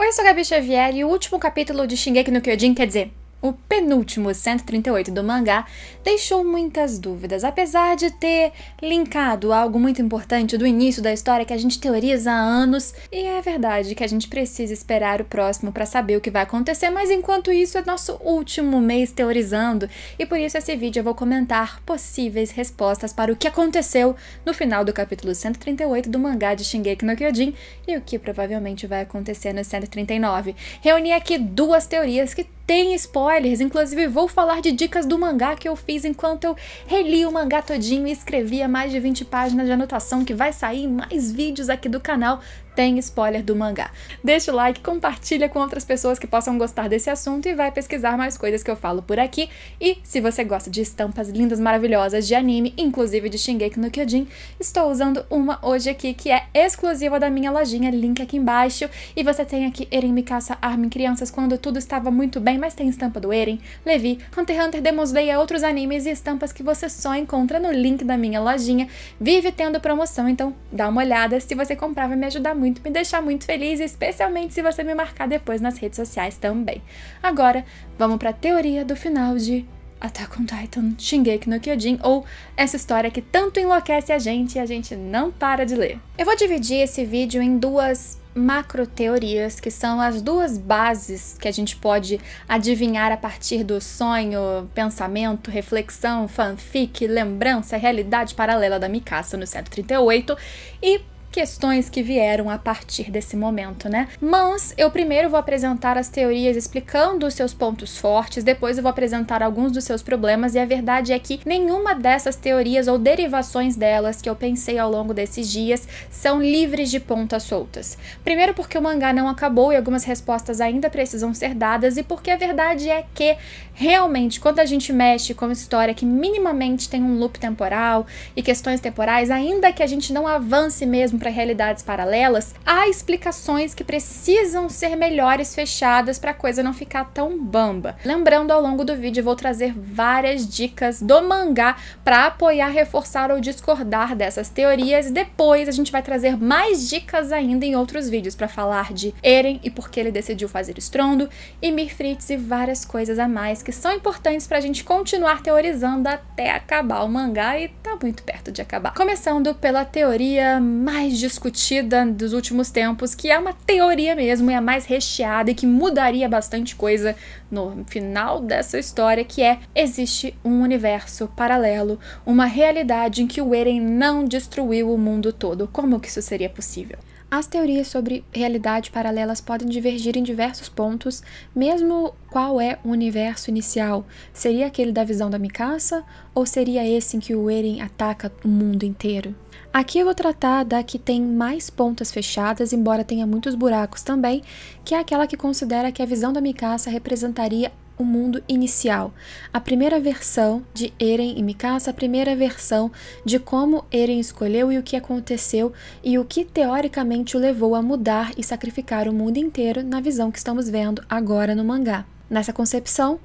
Oi, eu sou a Gabi Xavier e o último capítulo de Shingeki no Kyojin, quer dizer, o penúltimo 138 do mangá, deixou muitas dúvidas, apesar de ter linkado algo muito importante do início da história que a gente teoriza há anos, e é verdade que a gente precisa esperar o próximo para saber o que vai acontecer, mas enquanto isso é nosso último mês teorizando, e por isso esse vídeo eu vou comentar possíveis respostas para o que aconteceu no final do capítulo 138 do mangá de Shingeki no Kyojin e o que provavelmente vai acontecer no 139. Reuni aqui duas teorias que tem spoilers, inclusive vou falar de dicas do mangá que eu fiz enquanto eu reli o mangá todinho e escrevia mais de 20 páginas de anotação que vai sair em mais vídeos aqui do canal tem spoiler do mangá. Deixa o like, compartilha com outras pessoas que possam gostar desse assunto e vai pesquisar mais coisas que eu falo por aqui. E se você gosta de estampas lindas, maravilhosas de anime, inclusive de Shingeki no Kyojin, estou usando uma hoje aqui que é exclusiva da minha lojinha, link aqui embaixo. E você tem aqui Eren Mikasa Armin Crianças quando tudo estava muito bem, mas tem estampa do Eren, Levi, Hunter x Hunter, Demon Slayer, outros animes e estampas que você só encontra no link da minha lojinha. Vive tendo promoção, então dá uma olhada. Se você comprar, vai me ajudar muito muito, me deixar muito feliz, especialmente se você me marcar depois nas redes sociais também. Agora, vamos para a teoria do final de Attack on Titan, Shingeki no Kyojin ou essa história que tanto enlouquece a gente e a gente não para de ler. Eu vou dividir esse vídeo em duas macro teorias, que são as duas bases que a gente pode adivinhar a partir do sonho, pensamento, reflexão, fanfic, lembrança, realidade paralela da Mikasa no 138 e questões que vieram a partir desse momento, né? Mas eu primeiro vou apresentar as teorias explicando os seus pontos fortes, depois eu vou apresentar alguns dos seus problemas, e a verdade é que nenhuma dessas teorias ou derivações delas que eu pensei ao longo desses dias são livres de pontas soltas. Primeiro, porque o mangá não acabou e algumas respostas ainda precisam ser dadas, e porque a verdade é que realmente, quando a gente mexe com uma história que minimamente tem um loop temporal e questões temporais, ainda que a gente não avance mesmo para realidades paralelas, há explicações que precisam ser melhores fechadas para a coisa não ficar tão bamba. Lembrando, ao longo do vídeo eu vou trazer várias dicas do mangá para apoiar, reforçar ou discordar dessas teorias e depois a gente vai trazer mais dicas ainda em outros vídeos para falar de Eren e por que ele decidiu fazer estrondo, e Mirfritz e várias coisas a mais que são importantes para a gente continuar teorizando até acabar o mangá e tá muito perto de acabar. Começando pela teoria mais discutida dos últimos tempos, que é uma teoria mesmo, é a mais recheada e que mudaria bastante coisa no final dessa história, que é existe um universo paralelo, uma realidade em que o Eren não destruiu o mundo todo. Como que isso seria possível? As teorias sobre realidade paralelas podem divergir em diversos pontos, mesmo qual é o universo inicial. Seria aquele da visão da Mikasa ou seria esse em que o Eren ataca o mundo inteiro? Aqui eu vou tratar da que tem mais pontas fechadas, embora tenha muitos buracos também, que é aquela que considera que a visão da Mikasa representaria o mundo inicial, a primeira versão de Eren e Mikasa, a primeira versão de como Eren escolheu e o que aconteceu e o que teoricamente o levou a mudar e sacrificar o mundo inteiro na visão que estamos vendo agora no mangá. Nessa concepção,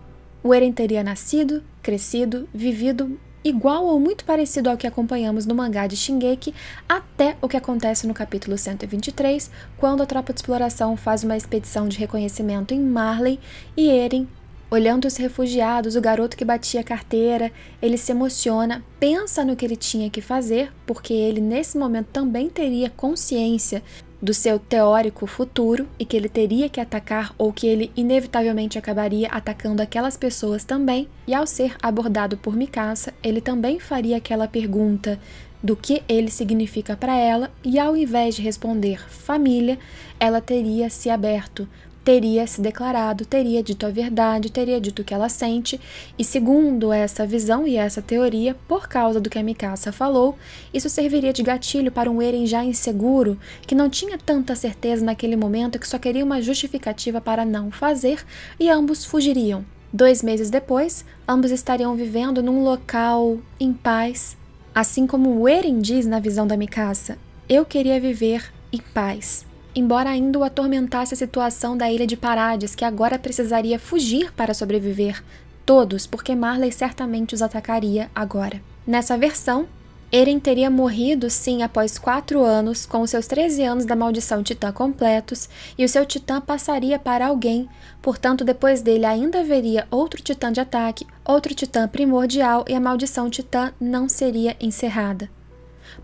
o Eren teria nascido, crescido, vivido, igual ou muito parecido ao que acompanhamos no mangá de Shingeki, até o que acontece no capítulo 123, quando a tropa de exploração faz uma expedição de reconhecimento em Marley e Eren Olhando os refugiados, o garoto que batia a carteira, ele se emociona, pensa no que ele tinha que fazer, porque ele nesse momento também teria consciência do seu teórico futuro e que ele teria que atacar ou que ele inevitavelmente acabaria atacando aquelas pessoas também. E ao ser abordado por Mikasa, ele também faria aquela pergunta do que ele significa para ela e ao invés de responder família, ela teria se aberto teria se declarado, teria dito a verdade, teria dito o que ela sente, e segundo essa visão e essa teoria, por causa do que a Mikasa falou, isso serviria de gatilho para um Eren já inseguro, que não tinha tanta certeza naquele momento, que só queria uma justificativa para não fazer, e ambos fugiriam. Dois meses depois, ambos estariam vivendo num local em paz, assim como o Eren diz na visão da Mikasa, eu queria viver em paz. Embora ainda o atormentasse a situação da ilha de Parades, que agora precisaria fugir para sobreviver, todos, porque Marley certamente os atacaria agora. Nessa versão, Eren teria morrido sim após quatro anos, com os seus 13 anos da maldição titã completos, e o seu titã passaria para alguém, portanto, depois dele ainda haveria outro titã de ataque, outro titã primordial e a maldição titã não seria encerrada.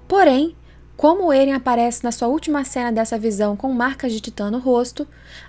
Porém, como Eren aparece na sua última cena dessa visão com marcas de titã no rosto,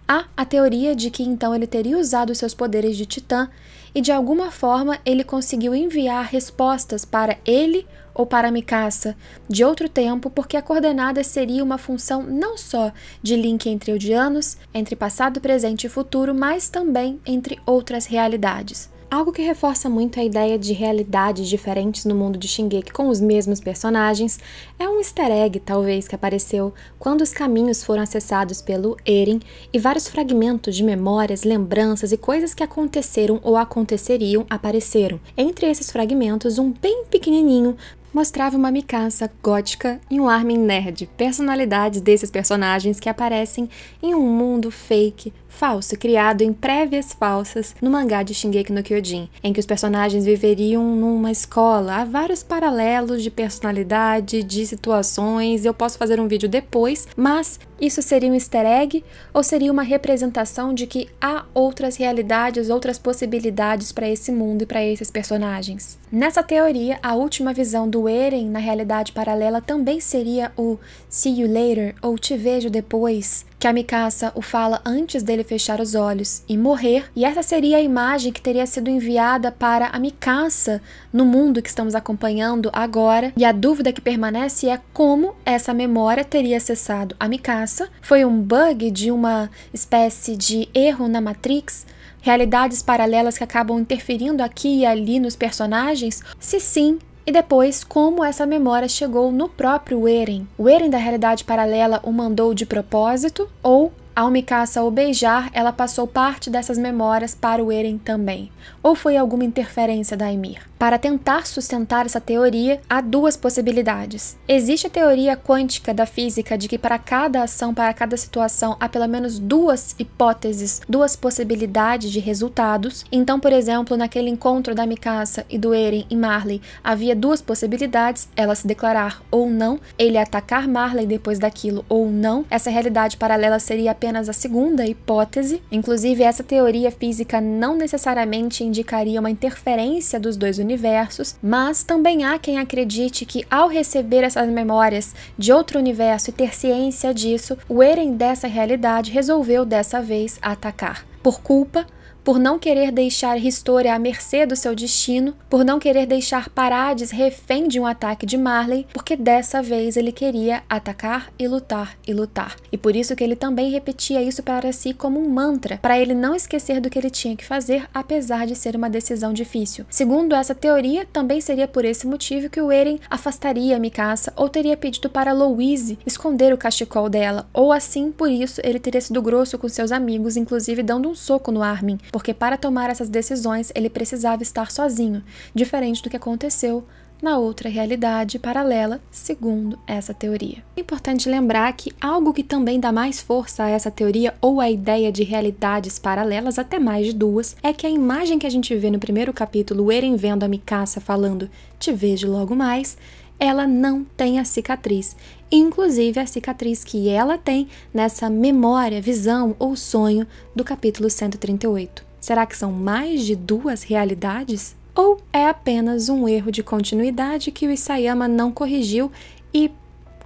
há a teoria de que então ele teria usado seus poderes de titã e de alguma forma ele conseguiu enviar respostas para ele ou para Mikasa de outro tempo, porque a coordenada seria uma função não só de link entre odianos, entre passado, presente e futuro, mas também entre outras realidades. Algo que reforça muito a ideia de realidades diferentes no mundo de Shingeki com os mesmos personagens é um easter egg, talvez, que apareceu quando os caminhos foram acessados pelo Eren e vários fragmentos de memórias, lembranças e coisas que aconteceram ou aconteceriam apareceram. Entre esses fragmentos, um bem pequenininho mostrava uma Mikasa gótica e um Armin nerd, personalidades desses personagens que aparecem em um mundo fake falso, criado em prévias falsas no mangá de Shingeki no Kyojin, em que os personagens viveriam numa escola. Há vários paralelos de personalidade, de situações. Eu posso fazer um vídeo depois, mas isso seria um easter egg ou seria uma representação de que há outras realidades, outras possibilidades para esse mundo e para esses personagens? Nessa teoria, a última visão do Eren na realidade paralela também seria o see you later ou te vejo depois, que a Mikasa o fala antes dele fechar os olhos e morrer, e essa seria a imagem que teria sido enviada para a Mikasa no mundo que estamos acompanhando agora, e a dúvida que permanece é como essa memória teria acessado a Mikasa. Foi um bug de uma espécie de erro na Matrix? Realidades paralelas que acabam interferindo aqui e ali nos personagens? Se sim, e depois como essa memória chegou no próprio Eren. O Eren da realidade paralela o mandou de propósito ou ao Mikasa o beijar, ela passou parte dessas memórias para o Eren também. Ou foi alguma interferência da Emir? Para tentar sustentar essa teoria, há duas possibilidades. Existe a teoria quântica da física de que para cada ação, para cada situação, há pelo menos duas hipóteses, duas possibilidades de resultados. Então, por exemplo, naquele encontro da Mikasa e do Eren e Marley, havia duas possibilidades, ela se declarar ou não, ele atacar Marley depois daquilo ou não. Essa realidade paralela seria apenas a segunda hipótese. Inclusive, essa teoria física não necessariamente indicaria uma interferência dos dois universos, mas também há quem acredite que, ao receber essas memórias de outro universo e ter ciência disso, o Eren dessa realidade resolveu dessa vez atacar. Por culpa por não querer deixar Ristori à mercê do seu destino, por não querer deixar Parades refém de um ataque de Marley, porque dessa vez ele queria atacar e lutar e lutar. E por isso que ele também repetia isso para si como um mantra, para ele não esquecer do que ele tinha que fazer, apesar de ser uma decisão difícil. Segundo essa teoria, também seria por esse motivo que o Eren afastaria Mikasa ou teria pedido para Louise esconder o cachecol dela, ou assim, por isso, ele teria sido grosso com seus amigos, inclusive dando um soco no Armin, porque para tomar essas decisões ele precisava estar sozinho, diferente do que aconteceu na outra realidade paralela, segundo essa teoria. É importante lembrar que algo que também dá mais força a essa teoria ou à ideia de realidades paralelas, até mais de duas, é que a imagem que a gente vê no primeiro capítulo, o Eren vendo a Mikasa falando te vejo logo mais, ela não tem a cicatriz, inclusive a cicatriz que ela tem nessa memória, visão ou sonho do capítulo 138. Será que são mais de duas realidades? Ou é apenas um erro de continuidade que o Isayama não corrigiu e,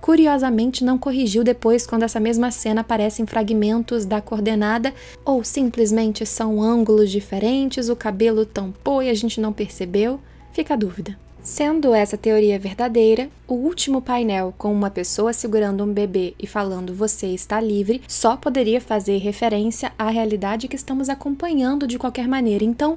curiosamente, não corrigiu depois quando essa mesma cena aparece em fragmentos da coordenada? Ou simplesmente são ângulos diferentes, o cabelo tampou e a gente não percebeu? Fica a dúvida. Sendo essa teoria verdadeira, o último painel com uma pessoa segurando um bebê e falando você está livre só poderia fazer referência à realidade que estamos acompanhando de qualquer maneira. Então,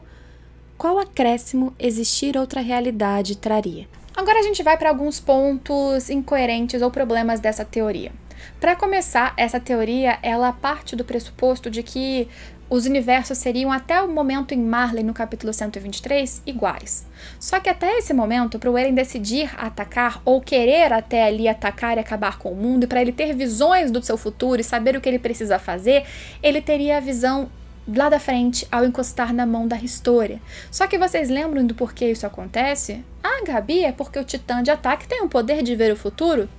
qual acréscimo existir outra realidade traria? Agora a gente vai para alguns pontos incoerentes ou problemas dessa teoria. Para começar, essa teoria ela parte do pressuposto de que os universos seriam até o momento em Marley, no capítulo 123, iguais. Só que até esse momento, para o Eren decidir atacar, ou querer até ali atacar e acabar com o mundo, e para ele ter visões do seu futuro e saber o que ele precisa fazer, ele teria a visão lá da frente ao encostar na mão da História. Só que vocês lembram do porquê isso acontece? Ah, Gabi, é porque o titã de ataque tem o poder de ver o futuro?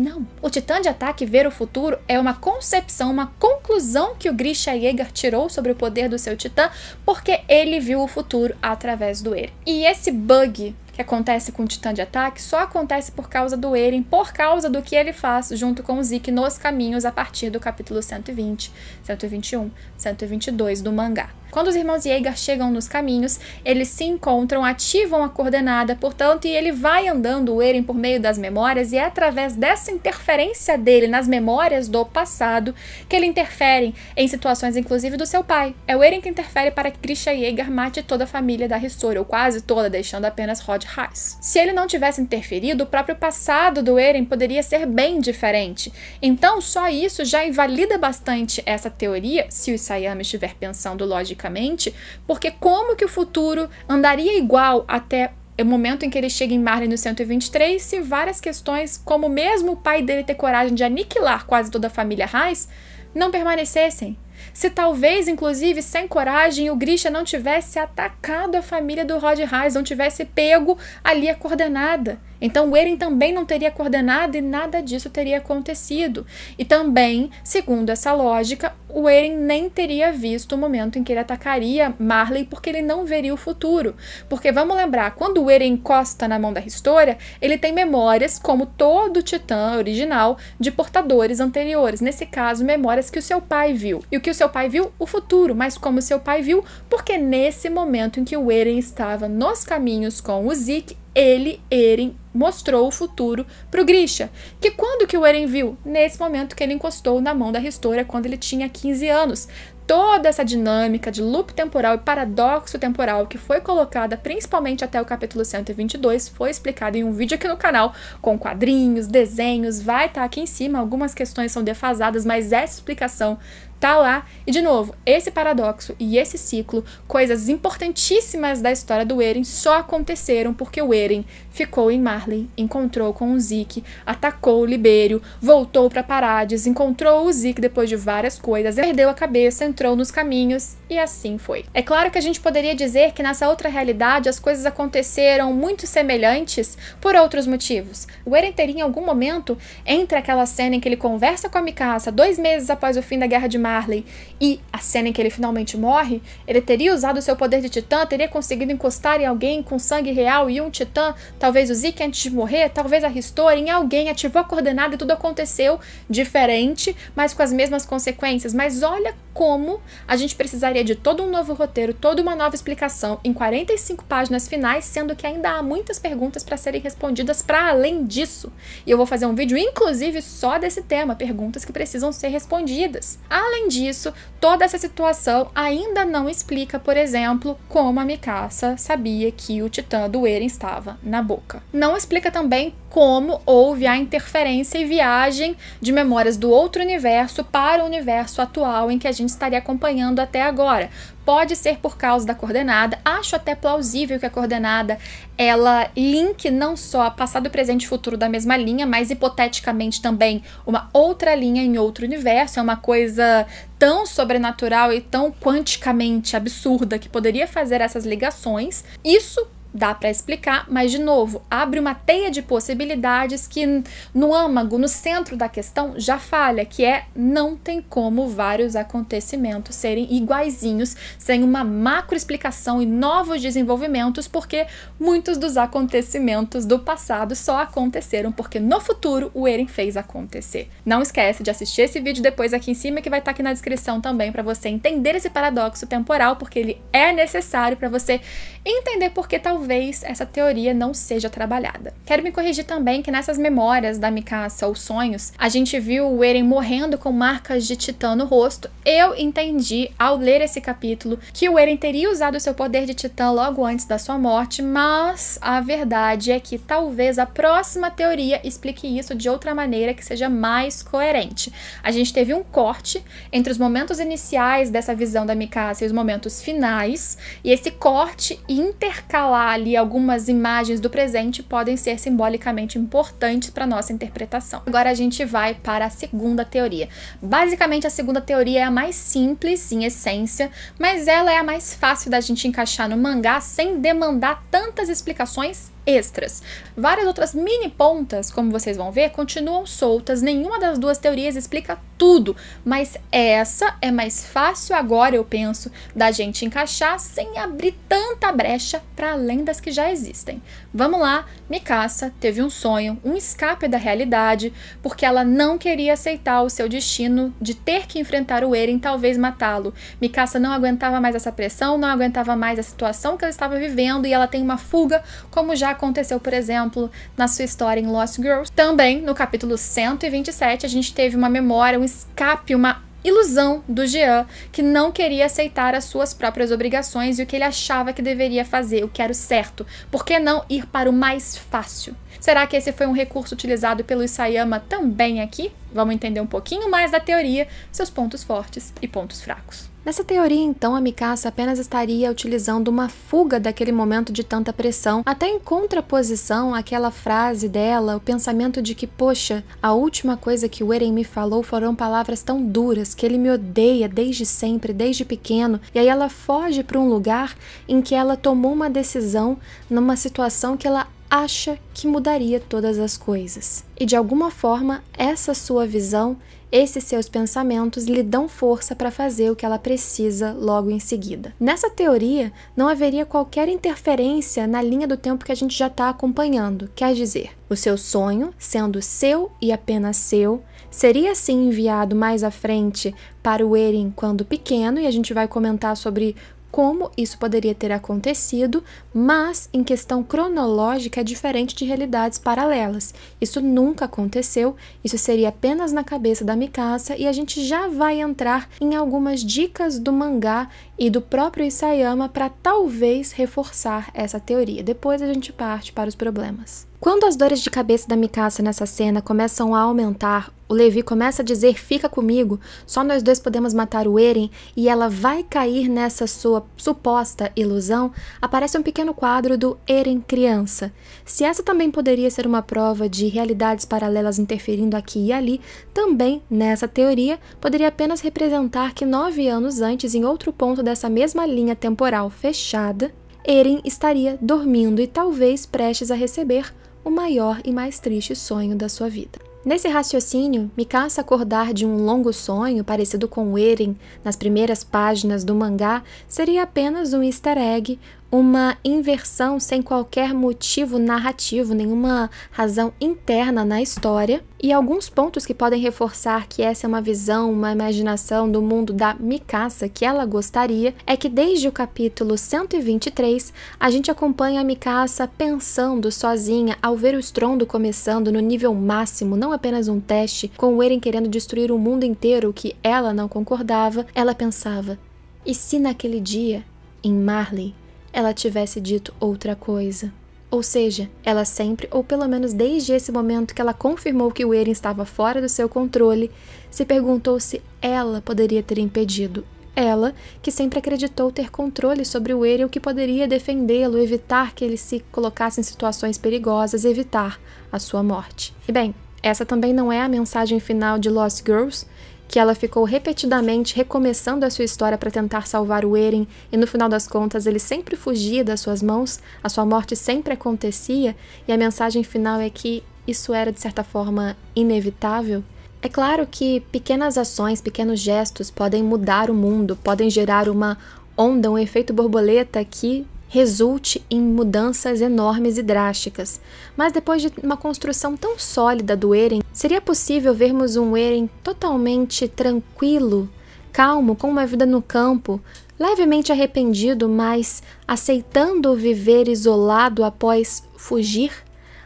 Não. O Titã de Ataque Ver o Futuro é uma concepção, uma conclusão que o Grisha Yeager tirou sobre o poder do seu Titã, porque ele viu o futuro através do ele. E esse bug que acontece com o Titã de Ataque só acontece por causa do Eren, por causa do que ele faz junto com o Zeke nos caminhos a partir do capítulo 120, 121, 122 do mangá. Quando os irmãos Yeager chegam nos caminhos, eles se encontram, ativam a coordenada, portanto, e ele vai andando o Eren por meio das memórias, e é através dessa interferência dele nas memórias do passado que ele interfere em situações, inclusive, do seu pai. É o Eren que interfere para que Grisha Yeager mate toda a família da Rissora, ou quase toda, deixando apenas Rod Rod Reis. Se ele não tivesse interferido, o próprio passado do Eren poderia ser bem diferente. Então, só isso já invalida bastante essa teoria, se o Isayama estiver pensando logicamente, porque como que o futuro andaria igual até o momento em que ele chega em Marley no 123, se várias questões, como mesmo o pai dele ter coragem de aniquilar quase toda a família Raiz, não permanecessem? Se talvez, inclusive, sem coragem, o Grisha não tivesse atacado a família do Rod Reis, não tivesse pego ali a coordenada. Então, o Eren também não teria coordenado e nada disso teria acontecido. E também, segundo essa lógica, o Eren nem teria visto o momento em que ele atacaria Marley, porque ele não veria o futuro. Porque vamos lembrar, quando o Eren encosta na mão da História, ele tem memórias, como todo titã original, de portadores anteriores. Nesse caso, memórias que o seu pai viu. E o que o seu pai viu? O futuro, mas como o seu pai viu, porque nesse momento em que o Eren estava nos caminhos com o Zeke, ele, Eren, mostrou o futuro para o Grisha, que quando que o Eren viu? Nesse momento que ele encostou na mão da Ristora quando ele tinha 15 anos. Toda essa dinâmica de loop temporal e paradoxo temporal que foi colocada principalmente até o capítulo 122 foi explicada em um vídeo aqui no canal com quadrinhos, desenhos, vai estar tá aqui em cima, algumas questões são defasadas, mas essa explicação tá lá. E de novo, esse paradoxo e esse ciclo, coisas importantíssimas da história do Eren, só aconteceram porque o Eren Ficou em Marley, encontrou com o Zik, atacou o Libério, voltou para Parades, encontrou o Zik depois de várias coisas, perdeu a cabeça, entrou nos caminhos e assim foi. É claro que a gente poderia dizer que nessa outra realidade as coisas aconteceram muito semelhantes por outros motivos. O Eren teria em algum momento entre aquela cena em que ele conversa com a Mikasa dois meses após o fim da Guerra de Marley e a cena em que ele finalmente morre, ele teria usado seu poder de titã, teria conseguido encostar em alguém com sangue real e um titã, talvez talvez o Zeke antes de morrer, talvez a Ristor em alguém ativou a coordenada e tudo aconteceu diferente, mas com as mesmas consequências. Mas olha como a gente precisaria de todo um novo roteiro, toda uma nova explicação em 45 páginas finais, sendo que ainda há muitas perguntas para serem respondidas para além disso. E eu vou fazer um vídeo inclusive só desse tema, perguntas que precisam ser respondidas. Além disso, toda essa situação ainda não explica, por exemplo, como a Mikasa sabia que o titã do Eren estava na boca. Não explica também como houve a interferência e viagem de memórias do outro universo para o universo atual em que a gente estaria acompanhando até agora. Pode ser por causa da coordenada. Acho até plausível que a coordenada ela linke não só passado, presente e futuro da mesma linha, mas hipoteticamente também uma outra linha em outro universo. É uma coisa tão sobrenatural e tão quanticamente absurda que poderia fazer essas ligações. Isso dá para explicar, mas de novo, abre uma teia de possibilidades que no âmago, no centro da questão já falha, que é não tem como vários acontecimentos serem iguaizinhos sem uma macroexplicação e novos desenvolvimentos, porque muitos dos acontecimentos do passado só aconteceram porque no futuro o Eren fez acontecer. Não esquece de assistir esse vídeo depois aqui em cima que vai estar tá aqui na descrição também para você entender esse paradoxo temporal, porque ele é necessário para você entender por que talvez talvez essa teoria não seja trabalhada. Quero me corrigir também que nessas memórias da Mikasa ou sonhos, a gente viu o Eren morrendo com marcas de titã no rosto. Eu entendi ao ler esse capítulo que o Eren teria usado seu poder de titã logo antes da sua morte, mas a verdade é que talvez a próxima teoria explique isso de outra maneira que seja mais coerente. A gente teve um corte entre os momentos iniciais dessa visão da Mikasa e os momentos finais, e esse corte intercalado ali algumas imagens do presente podem ser simbolicamente importantes para nossa interpretação. Agora a gente vai para a segunda teoria. Basicamente a segunda teoria é a mais simples em essência, mas ela é a mais fácil da gente encaixar no mangá sem demandar tantas explicações extras. Várias outras mini pontas, como vocês vão ver, continuam soltas. Nenhuma das duas teorias explica tudo, mas essa é mais fácil agora, eu penso, da gente encaixar sem abrir tanta brecha para além das que já existem. Vamos lá, Mikasa teve um sonho, um escape da realidade, porque ela não queria aceitar o seu destino de ter que enfrentar o Eren, talvez matá-lo. Mikasa não aguentava mais essa pressão, não aguentava mais a situação que ela estava vivendo e ela tem uma fuga, como já aconteceu, por exemplo, na sua história em Lost Girls. Também no capítulo 127, a gente teve uma memória, um escape, uma ilusão do Jean, que não queria aceitar as suas próprias obrigações e o que ele achava que deveria fazer, o que era o certo. Por que não ir para o mais fácil? Será que esse foi um recurso utilizado pelo Isayama também aqui? Vamos entender um pouquinho mais da teoria, seus pontos fortes e pontos fracos. Nessa teoria, então, a Mikasa apenas estaria utilizando uma fuga daquele momento de tanta pressão, até em contraposição àquela frase dela, o pensamento de que, poxa, a última coisa que o Eren me falou foram palavras tão duras, que ele me odeia desde sempre, desde pequeno, e aí ela foge para um lugar em que ela tomou uma decisão numa situação que ela acha que mudaria todas as coisas. E de alguma forma, essa sua visão, esses seus pensamentos lhe dão força para fazer o que ela precisa logo em seguida. Nessa teoria, não haveria qualquer interferência na linha do tempo que a gente já está acompanhando, quer dizer, o seu sonho, sendo seu e apenas seu, seria assim enviado mais à frente para o Eren quando pequeno, e a gente vai comentar sobre como isso poderia ter acontecido, mas em questão cronológica é diferente de realidades paralelas. Isso nunca aconteceu, isso seria apenas na cabeça da Mikasa e a gente já vai entrar em algumas dicas do mangá e do próprio Isayama para talvez reforçar essa teoria. Depois a gente parte para os problemas. Quando as dores de cabeça da Mikasa nessa cena começam a aumentar, o Levi começa a dizer fica comigo, só nós dois podemos matar o Eren, e ela vai cair nessa sua suposta ilusão, aparece um pequeno quadro do Eren criança. Se essa também poderia ser uma prova de realidades paralelas interferindo aqui e ali, também, nessa teoria, poderia apenas representar que nove anos antes, em outro ponto dessa mesma linha temporal fechada, Eren estaria dormindo e talvez prestes a receber o maior e mais triste sonho da sua vida. Nesse raciocínio, me acordar de um longo sonho parecido com o Eren nas primeiras páginas do mangá seria apenas um easter egg uma inversão sem qualquer motivo narrativo, nenhuma razão interna na história, e alguns pontos que podem reforçar que essa é uma visão, uma imaginação do mundo da Mikasa que ela gostaria, é que desde o capítulo 123 a gente acompanha a Mikasa pensando sozinha ao ver o estrondo começando no nível máximo, não apenas um teste, com o Eren querendo destruir o mundo inteiro que ela não concordava, ela pensava: e se naquele dia, em Marley, ela tivesse dito outra coisa. Ou seja, ela sempre, ou pelo menos desde esse momento que ela confirmou que o Eren estava fora do seu controle, se perguntou se ela poderia ter impedido. Ela, que sempre acreditou ter controle sobre o Eren, o que poderia defendê-lo, evitar que ele se colocasse em situações perigosas, evitar a sua morte. E bem, essa também não é a mensagem final de Lost Girls, que ela ficou repetidamente recomeçando a sua história para tentar salvar o Eren, e no final das contas ele sempre fugia das suas mãos, a sua morte sempre acontecia, e a mensagem final é que isso era de certa forma inevitável? É claro que pequenas ações, pequenos gestos podem mudar o mundo, podem gerar uma onda, um efeito borboleta que resulte em mudanças enormes e drásticas. Mas depois de uma construção tão sólida do Eren, seria possível vermos um Eren totalmente tranquilo, calmo, com uma vida no campo, levemente arrependido, mas aceitando viver isolado após fugir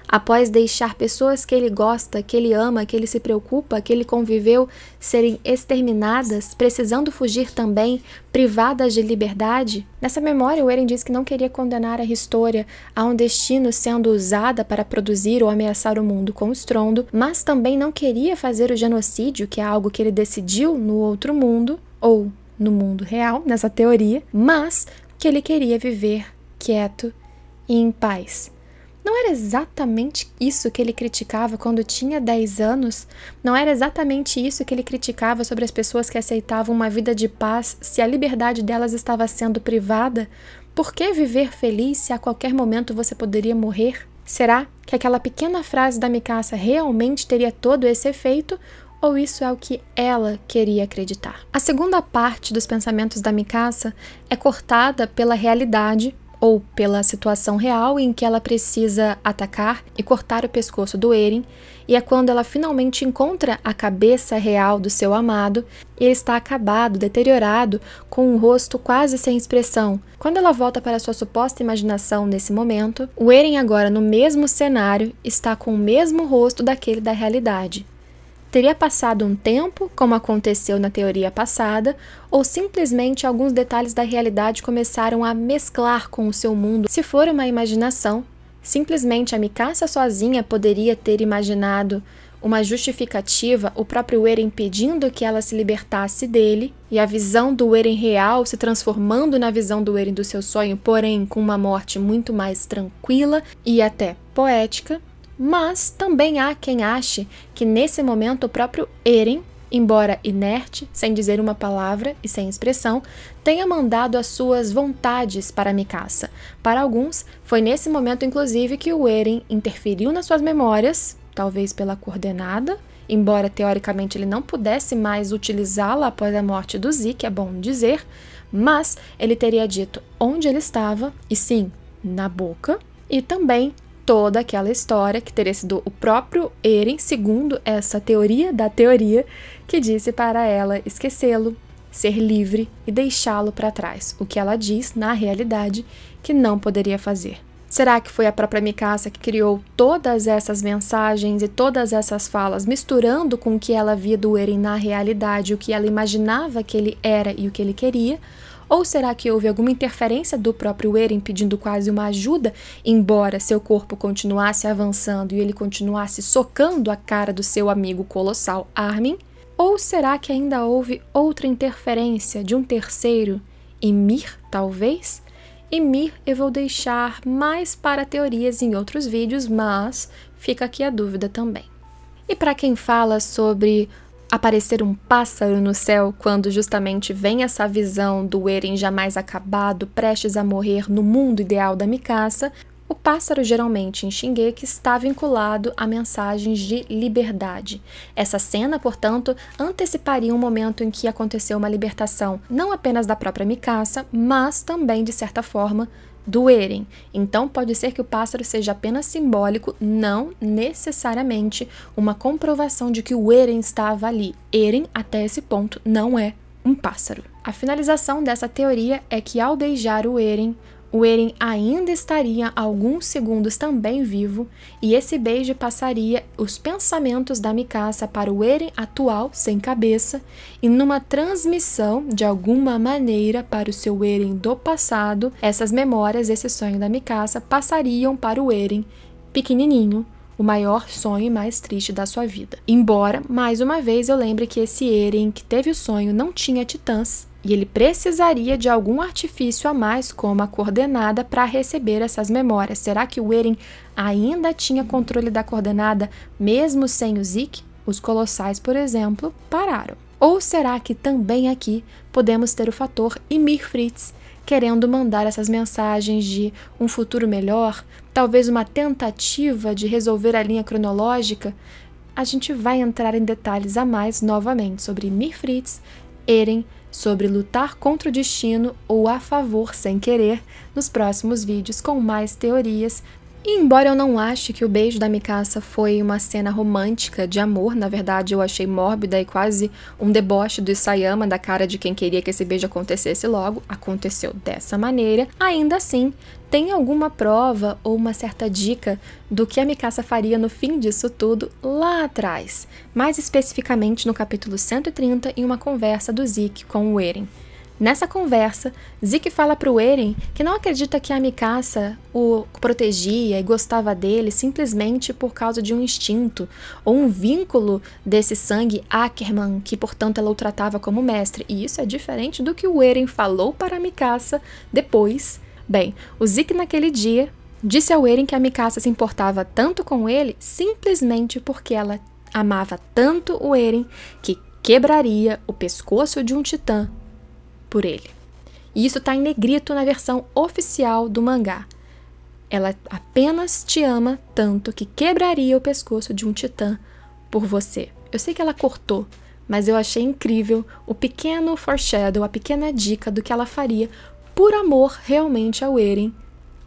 após deixar pessoas que ele gosta, que ele ama, que ele se preocupa, que ele conviveu, serem exterminadas, precisando fugir também, privadas de liberdade? Nessa memória, o Eren diz que não queria condenar a história a um destino sendo usada para produzir ou ameaçar o mundo com estrondo, mas também não queria fazer o genocídio, que é algo que ele decidiu no outro mundo, ou no mundo real, nessa teoria, mas que ele queria viver quieto e em paz. Não era exatamente isso que ele criticava quando tinha 10 anos? Não era exatamente isso que ele criticava sobre as pessoas que aceitavam uma vida de paz se a liberdade delas estava sendo privada? Por que viver feliz se a qualquer momento você poderia morrer? Será que aquela pequena frase da Mikaça realmente teria todo esse efeito? Ou isso é o que ela queria acreditar? A segunda parte dos pensamentos da Mikaça é cortada pela realidade ou pela situação real em que ela precisa atacar e cortar o pescoço do Eren, e é quando ela finalmente encontra a cabeça real do seu amado e ele está acabado, deteriorado, com um rosto quase sem expressão. Quando ela volta para sua suposta imaginação nesse momento, o Eren agora no mesmo cenário está com o mesmo rosto daquele da realidade. Teria passado um tempo, como aconteceu na teoria passada, ou simplesmente alguns detalhes da realidade começaram a mesclar com o seu mundo? Se for uma imaginação, simplesmente a Mikaça sozinha poderia ter imaginado uma justificativa, o próprio Eren pedindo que ela se libertasse dele, e a visão do Eren real se transformando na visão do Eren do seu sonho, porém com uma morte muito mais tranquila e até poética. Mas também há quem ache que nesse momento o próprio Eren, embora inerte, sem dizer uma palavra e sem expressão, tenha mandado as suas vontades para Mikasa. Para alguns, foi nesse momento inclusive que o Eren interferiu nas suas memórias, talvez pela coordenada, embora teoricamente ele não pudesse mais utilizá-la após a morte do Zeke, é bom dizer, mas ele teria dito onde ele estava, e sim, na boca, e também toda aquela história que teria sido o próprio Eren, segundo essa teoria da teoria, que disse para ela esquecê-lo, ser livre e deixá-lo para trás, o que ela diz, na realidade, que não poderia fazer. Será que foi a própria Mikasa que criou todas essas mensagens e todas essas falas, misturando com o que ela via do Eren na realidade, o que ela imaginava que ele era e o que ele queria? Ou será que houve alguma interferência do próprio Eren pedindo quase uma ajuda, embora seu corpo continuasse avançando e ele continuasse socando a cara do seu amigo colossal Armin? Ou será que ainda houve outra interferência de um terceiro, Emir, talvez? Emir eu vou deixar mais para teorias em outros vídeos, mas fica aqui a dúvida também. E para quem fala sobre aparecer um pássaro no céu quando justamente vem essa visão do Eren jamais acabado, prestes a morrer no mundo ideal da Mikasa, o pássaro geralmente em Shingeki está vinculado a mensagens de liberdade. Essa cena, portanto, anteciparia um momento em que aconteceu uma libertação, não apenas da própria Mikasa, mas também, de certa forma, doerem. Então, pode ser que o pássaro seja apenas simbólico, não necessariamente uma comprovação de que o Eren estava ali. Eren, até esse ponto, não é um pássaro. A finalização dessa teoria é que ao beijar o Eren, o Eren ainda estaria alguns segundos também vivo, e esse beijo passaria os pensamentos da Mikasa para o Eren atual, sem cabeça, e numa transmissão, de alguma maneira, para o seu Eren do passado, essas memórias, esse sonho da Mikasa, passariam para o Eren, pequenininho, o maior sonho e mais triste da sua vida. Embora, mais uma vez, eu lembre que esse Eren que teve o sonho não tinha titãs, e ele precisaria de algum artifício a mais, como a coordenada, para receber essas memórias. Será que o Eren ainda tinha controle da coordenada, mesmo sem o Zik? Os colossais, por exemplo, pararam. Ou será que também aqui podemos ter o fator Ymir Fritz querendo mandar essas mensagens de um futuro melhor, talvez uma tentativa de resolver a linha cronológica? A gente vai entrar em detalhes a mais novamente sobre Ymir Fritz, Eren sobre lutar contra o destino ou a favor sem querer nos próximos vídeos com mais teorias. E embora eu não ache que o beijo da Mikasa foi uma cena romântica de amor, na verdade eu achei mórbida e quase um deboche do Isayama da cara de quem queria que esse beijo acontecesse logo, aconteceu dessa maneira, ainda assim tem alguma prova ou uma certa dica do que a Mikasa faria no fim disso tudo lá atrás, mais especificamente no capítulo 130 em uma conversa do Zeke com o Eren. Nessa conversa, Zeke fala para o Eren que não acredita que a Mikasa o protegia e gostava dele simplesmente por causa de um instinto ou um vínculo desse sangue Ackerman, que portanto ela o tratava como mestre. E isso é diferente do que o Eren falou para a Mikasa depois Bem, o Zik naquele dia disse ao Eren que a Mikasa se importava tanto com ele simplesmente porque ela amava tanto o Eren que quebraria o pescoço de um titã por ele. E isso está em negrito na versão oficial do mangá. Ela apenas te ama tanto que quebraria o pescoço de um titã por você. Eu sei que ela cortou, mas eu achei incrível o pequeno foreshadow, a pequena dica do que ela faria por amor realmente ao Eren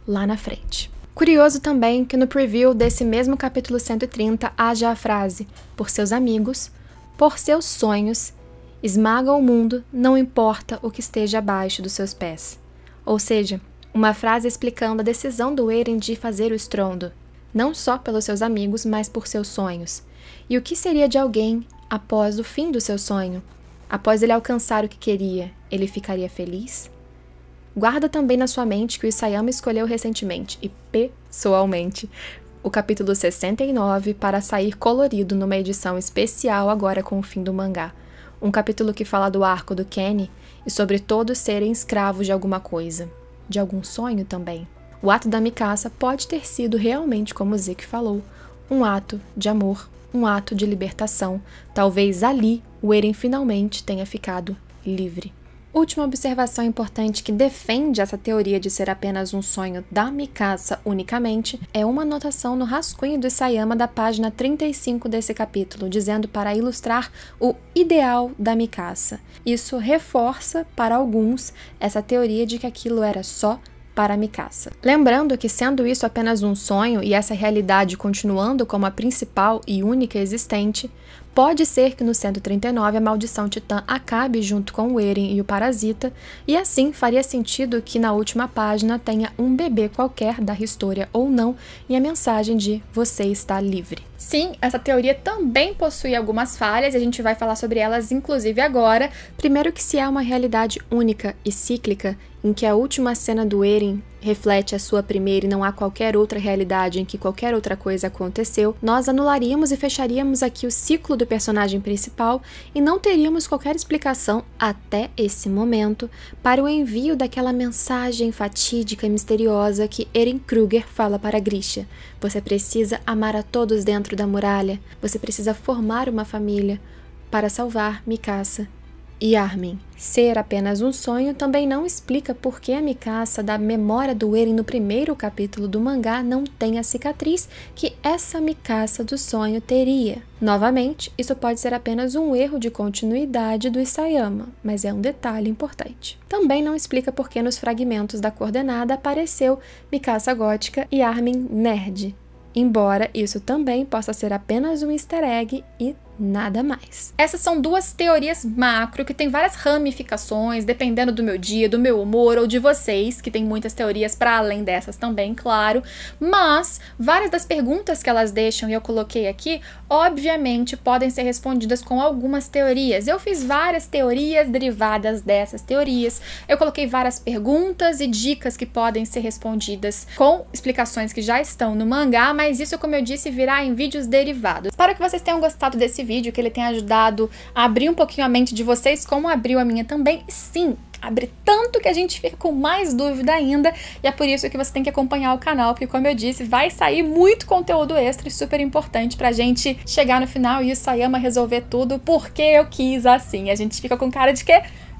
lá na frente. Curioso também que no preview desse mesmo capítulo 130 haja a frase: por seus amigos, por seus sonhos, esmaga o mundo, não importa o que esteja abaixo dos seus pés. Ou seja, uma frase explicando a decisão do Eren de fazer o estrondo, não só pelos seus amigos, mas por seus sonhos. E o que seria de alguém após o fim do seu sonho? Após ele alcançar o que queria, ele ficaria feliz? Guarda também na sua mente que o Isayama escolheu recentemente e pessoalmente o capítulo 69 para sair colorido numa edição especial agora com o fim do mangá. Um capítulo que fala do arco do Kenny e sobre todos serem escravos de alguma coisa, de algum sonho também. O ato da Mikasa pode ter sido realmente como Zeke falou, um ato de amor, um ato de libertação. Talvez ali o Eren finalmente tenha ficado livre. Última observação importante que defende essa teoria de ser apenas um sonho da Mikasa unicamente é uma anotação no rascunho do Isayama da página 35 desse capítulo, dizendo para ilustrar o ideal da Mikasa. Isso reforça, para alguns, essa teoria de que aquilo era só para Mikasa. Lembrando que, sendo isso apenas um sonho e essa realidade continuando como a principal e única existente, Pode ser que no 139 a maldição titã acabe junto com o Eren e o parasita, e assim faria sentido que na última página tenha um bebê qualquer da história ou não e a mensagem de você está livre. Sim, essa teoria também possui algumas falhas e a gente vai falar sobre elas inclusive agora. Primeiro que se é uma realidade única e cíclica, em que a última cena do Eren reflete a sua primeira e não há qualquer outra realidade em que qualquer outra coisa aconteceu, nós anularíamos e fecharíamos aqui o ciclo do personagem principal e não teríamos qualquer explicação até esse momento para o envio daquela mensagem fatídica e misteriosa que Eren Kruger fala para Grisha. Você precisa amar a todos dentro da muralha. Você precisa formar uma família para salvar Mikasa e Armin, ser apenas um sonho também não explica por que a Mikasa da memória do Eren no primeiro capítulo do mangá não tem a cicatriz que essa Mikasa do sonho teria. Novamente, isso pode ser apenas um erro de continuidade do Isayama, mas é um detalhe importante. Também não explica por que nos fragmentos da coordenada apareceu Mikasa gótica e Armin nerd, embora isso também possa ser apenas um easter egg e nada mais. Essas são duas teorias macro que têm várias ramificações, dependendo do meu dia, do meu humor ou de vocês, que tem muitas teorias para além dessas também, claro. Mas várias das perguntas que elas deixam e eu coloquei aqui, obviamente, podem ser respondidas com algumas teorias. Eu fiz várias teorias derivadas dessas teorias. Eu coloquei várias perguntas e dicas que podem ser respondidas com explicações que já estão no mangá, mas isso, como eu disse, virá em vídeos derivados. Espero que vocês tenham gostado desse vídeo, que ele tem ajudado a abrir um pouquinho a mente de vocês, como abriu a minha também. E sim, abre tanto que a gente fica com mais dúvida ainda, e é por isso que você tem que acompanhar o canal, porque como eu disse, vai sair muito conteúdo extra e super importante pra gente chegar no final e o Sayama resolver tudo, porque eu quis assim. A gente fica com cara de que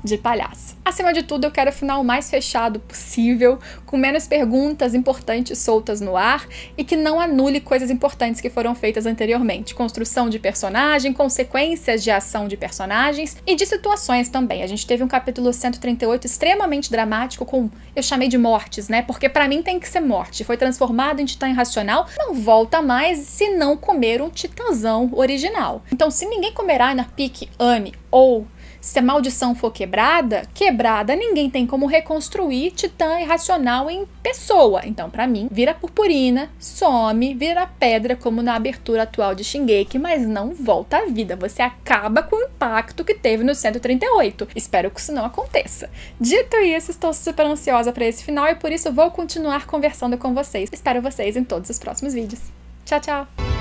de palhaço. Acima de tudo, eu quero o final mais fechado possível, com menos perguntas importantes soltas no ar e que não anule coisas importantes que foram feitas anteriormente. Construção de personagem, consequências de ação de personagens e de situações também. A gente teve um capítulo 138 extremamente dramático com eu chamei de mortes, né? Porque para mim tem que ser morte. Foi transformado em titã irracional, não volta mais se não comer um titãzão original. Então, se ninguém comer Ana Pique, Anne ou se a maldição for quebrada, quebrada, ninguém tem como reconstruir titã irracional em pessoa. Então, para mim, vira purpurina, some, vira pedra, como na abertura atual de Shingeki, mas não volta à vida. Você acaba com o impacto que teve no 138. Espero que isso não aconteça. Dito isso, estou super ansiosa para esse final e por isso vou continuar conversando com vocês. Espero vocês em todos os próximos vídeos. Tchau, tchau!